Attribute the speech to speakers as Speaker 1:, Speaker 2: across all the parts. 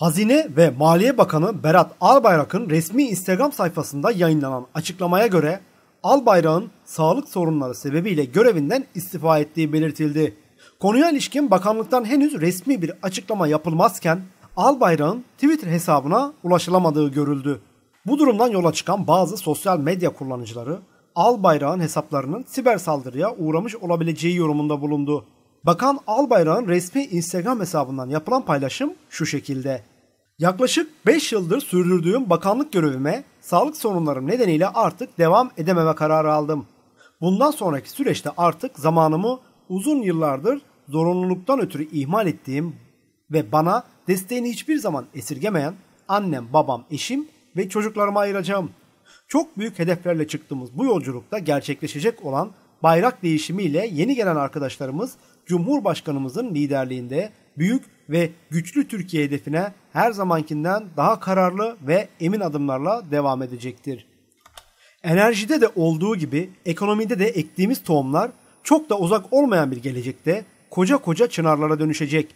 Speaker 1: Hazine ve Maliye Bakanı Berat Albayrak'ın resmi Instagram sayfasında yayınlanan açıklamaya göre Albayrak'ın sağlık sorunları sebebiyle görevinden istifa ettiği belirtildi. Konuya ilişkin bakanlıktan henüz resmi bir açıklama yapılmazken Albayrak'ın Twitter hesabına ulaşılamadığı görüldü. Bu durumdan yola çıkan bazı sosyal medya kullanıcıları Albayrak'ın hesaplarının siber saldırıya uğramış olabileceği yorumunda bulundu. Bakan Albayrak'ın resmi Instagram hesabından yapılan paylaşım şu şekilde. Yaklaşık 5 yıldır sürdürdüğüm bakanlık görevime sağlık sorunlarım nedeniyle artık devam edememe kararı aldım. Bundan sonraki süreçte artık zamanımı uzun yıllardır zorunluluktan ötürü ihmal ettiğim ve bana desteğini hiçbir zaman esirgemeyen annem, babam, eşim ve çocuklarıma ayıracağım. Çok büyük hedeflerle çıktığımız bu yolculukta gerçekleşecek olan bayrak değişimiyle yeni gelen arkadaşlarımız Cumhurbaşkanımızın liderliğinde büyük ve güçlü Türkiye hedefine her zamankinden daha kararlı ve emin adımlarla devam edecektir. Enerjide de olduğu gibi ekonomide de ektiğimiz tohumlar çok da uzak olmayan bir gelecekte koca koca çınarlara dönüşecek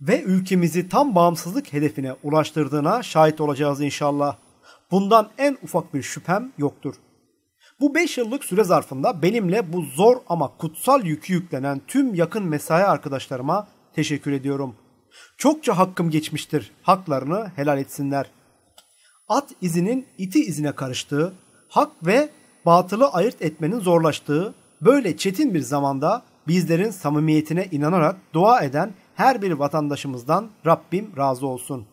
Speaker 1: ve ülkemizi tam bağımsızlık hedefine ulaştırdığına şahit olacağız inşallah. Bundan en ufak bir şüphem yoktur. Bu 5 yıllık süre zarfında benimle bu zor ama kutsal yükü yüklenen tüm yakın mesai arkadaşlarıma teşekkür ediyorum. Çokça hakkım geçmiştir. Haklarını helal etsinler. At izinin iti izine karıştığı, hak ve batılı ayırt etmenin zorlaştığı, böyle çetin bir zamanda bizlerin samimiyetine inanarak dua eden her bir vatandaşımızdan Rabbim razı olsun.''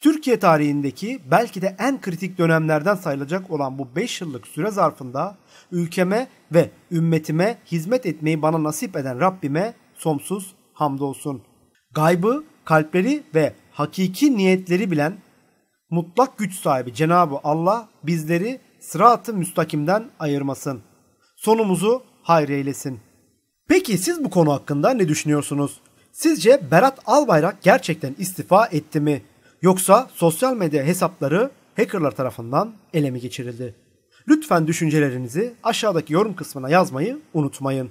Speaker 1: Türkiye tarihindeki belki de en kritik dönemlerden sayılacak olan bu 5 yıllık süre zarfında ülkeme ve ümmetime hizmet etmeyi bana nasip eden Rabbime sonsuz hamdolsun. Gaybı, kalpleri ve hakiki niyetleri bilen mutlak güç sahibi Cenabı Allah bizleri sıratı müstakimden ayırmasın. Sonumuzu hayır eylesin. Peki siz bu konu hakkında ne düşünüyorsunuz? Sizce Berat Albayrak gerçekten istifa etti mi? Yoksa sosyal medya hesapları hackerlar tarafından ele mi geçirildi? Lütfen düşüncelerinizi aşağıdaki yorum kısmına yazmayı unutmayın.